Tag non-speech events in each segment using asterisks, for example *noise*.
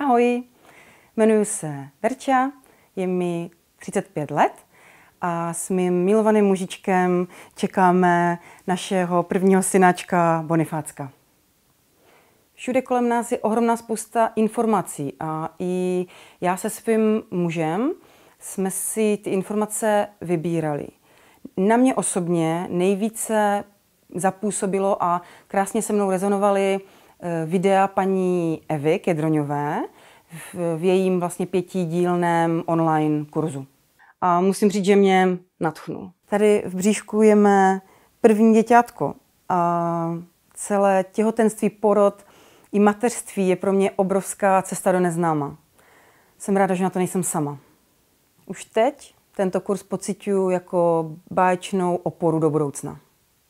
Ahoj, jmenuji se Verča, je mi 35 let a s mým milovaným mužičkem čekáme našeho prvního synáčka Bonifácka. Všude kolem nás je ohromná spousta informací a i já se svým mužem jsme si ty informace vybírali. Na mě osobně nejvíce zapůsobilo a krásně se mnou rezonovaly Eh, videa paní Evy Kedroňové v jejím vlastně pětidílném online kurzu. A musím říct, že mě natchnul. Tady v bříšku je mé první děťátko a celé těhotenství, porod i mateřství je pro mě obrovská cesta do neznáma. Jsem ráda, že na to nejsem sama. Už teď tento kurz pocituju jako báječnou oporu do budoucna.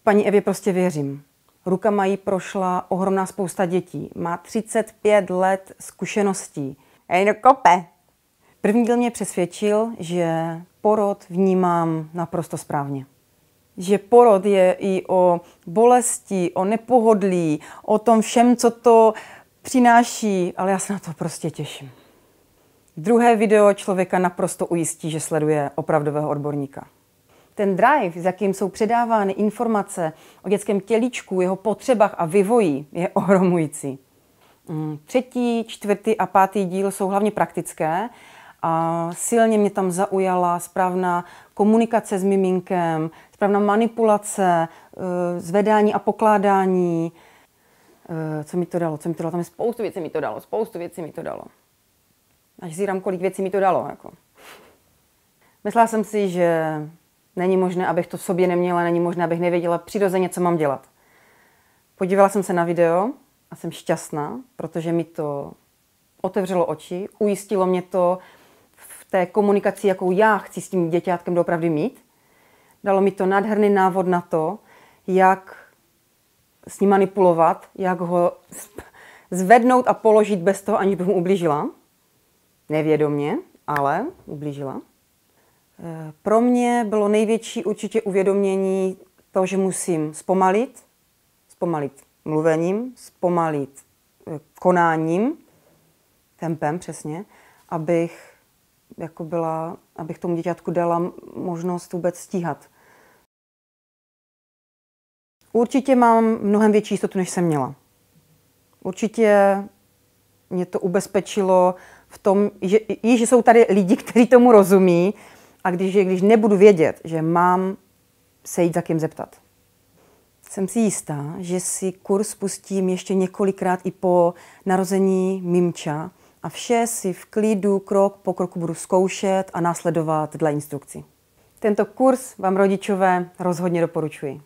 Paní Evě prostě věřím. Rukama jí prošla ohromná spousta dětí. Má 35 let zkušeností. Ej, no kope! První díl mě přesvědčil, že porod vnímám naprosto správně. Že porod je i o bolesti, o nepohodlí, o tom všem, co to přináší, ale já se na to prostě těším. Druhé video člověka naprosto ujistí, že sleduje opravdového odborníka ten drive, s jakým jsou předávány informace o dětském tělíčku, jeho potřebách a vývoji, je *laughs* ohromující. Mm, třetí, čtvrtý a pátý díl jsou hlavně praktické a silně mě tam zaujala správná komunikace s miminkem, správná manipulace, eh, zvedání a pokládání. Eh, co mi to dalo? Co mi to dalo? Tam je spoustu věcí mi to dalo, spoustu věcí mi to dalo. Až zírám, kolik věcí mi to dalo. Jako. Myslela jsem si, že Není možné, abych to v sobě neměla, není možné, abych nevěděla přirozeně, co mám dělat. Podívala jsem se na video a jsem šťastná, protože mi to otevřelo oči, ujistilo mě to v té komunikaci, jakou já chci s tím děťátkem doopravdy mít. Dalo mi to nádherný návod na to, jak s ním manipulovat, jak ho *laughs* zvednout a položit bez toho, aniž bych mu ublížila. Nevědomě, ale ublížila. Pro mě bylo největší určitě uvědomění to, že musím zpomalit, zpomalit mluvením, zpomalit e, konáním, tempem přesně, abych, jako byla, abych tomu děťatku dala možnost vůbec stíhat. Určitě mám mnohem větší jistotu, než jsem měla. Určitě mě to ubezpečilo v tom, že, i, že jsou tady lidi, *laughs* kteří tomu rozumí, a když, když nebudu vědět, že mám se jít za kým zeptat. Jsem si jistá, že si kurz pustím ještě několikrát i po narození Mimča a vše si v klidu krok po kroku budu zkoušet a následovat dle instrukcí. Tento kurz vám rodičové rozhodně doporučuji.